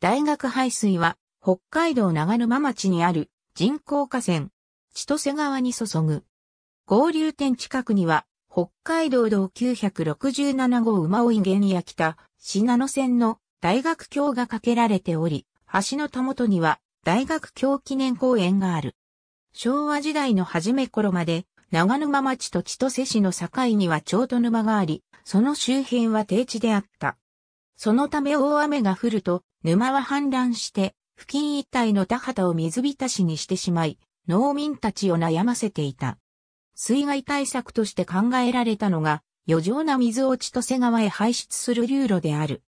大学排水は北海道長沼町にある人工河川、千歳川に注ぐ。合流点近くには北海道道967号馬追焼や北信濃線の大学橋が架けられており、橋のたもとには大学橋記念公園がある。昭和時代の初め頃まで長沼町と千歳市の境には蝶と沼があり、その周辺は低地であった。そのため大雨が降ると、沼は氾濫して、付近一帯の田畑を水浸しにしてしまい、農民たちを悩ませていた。水害対策として考えられたのが、余剰な水を千歳川へ排出する流路である。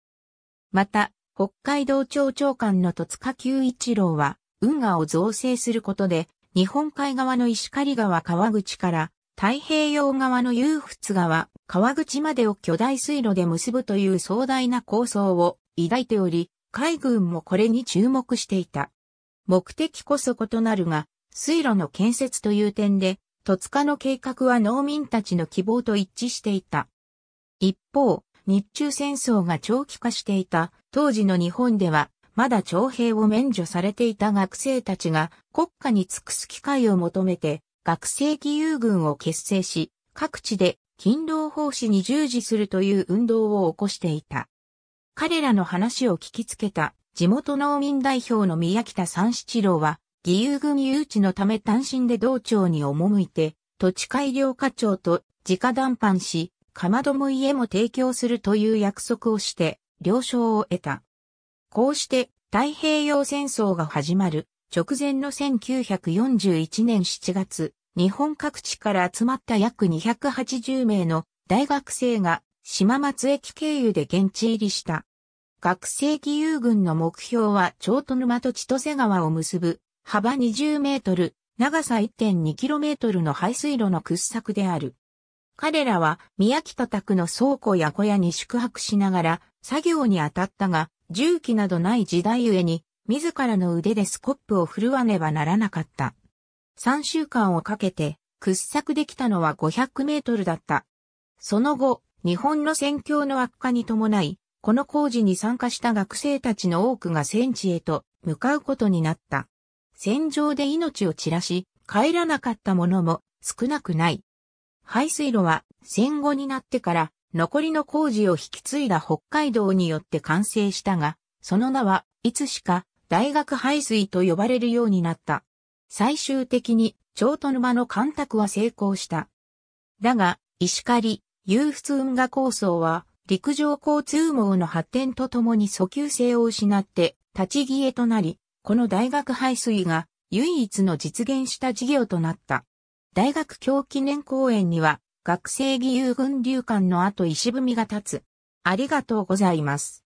また、北海道庁長官の戸塚久一郎は、運河を造成することで、日本海側の石狩川川口から太平洋側の裕仏川、川口までを巨大水路で結ぶという壮大な構想を抱いており、海軍もこれに注目していた。目的こそ異なるが、水路の建設という点で、戸塚の計画は農民たちの希望と一致していた。一方、日中戦争が長期化していた当時の日本では、まだ徴兵を免除されていた学生たちが国家に尽くす機会を求めて学生義勇軍を結成し、各地で勤労奉仕に従事するという運動を起こしていた。彼らの話を聞きつけた地元農民代表の宮北三七郎は、義勇軍誘致のため単身で道庁に赴いて、土地改良課長と直談判し、かまども家も提供するという約束をして、了承を得た。こうして太平洋戦争が始まる。直前の1941年7月、日本各地から集まった約280名の大学生が島松駅経由で現地入りした。学生義勇軍の目標は長戸沼と千歳川を結ぶ幅20メートル、長さ1 2トルの排水路の掘削である。彼らは宮北宅の倉庫や小屋に宿泊しながら作業に当たったが、重機などない時代ゆえに自らの腕でスコップを振るわねばならなかった。3週間をかけて掘削できたのは500メートルだった。その後、日本の戦況の悪化に伴い、この工事に参加した学生たちの多くが戦地へと向かうことになった。戦場で命を散らし、帰らなかったもも少なくない。排水路は戦後になってから残りの工事を引き継いだ北海道によって完成したが、その名はいつしか大学排水と呼ばれるようになった。最終的に、長戸沼の干拓は成功した。だが、石狩、有仏運河構想は、陸上交通網の発展とともに訴求性を失って、立ち消えとなり、この大学排水が唯一の実現した事業となった。大学教記念公園には、学生義勇軍流館の後石踏みが立つ。ありがとうございます。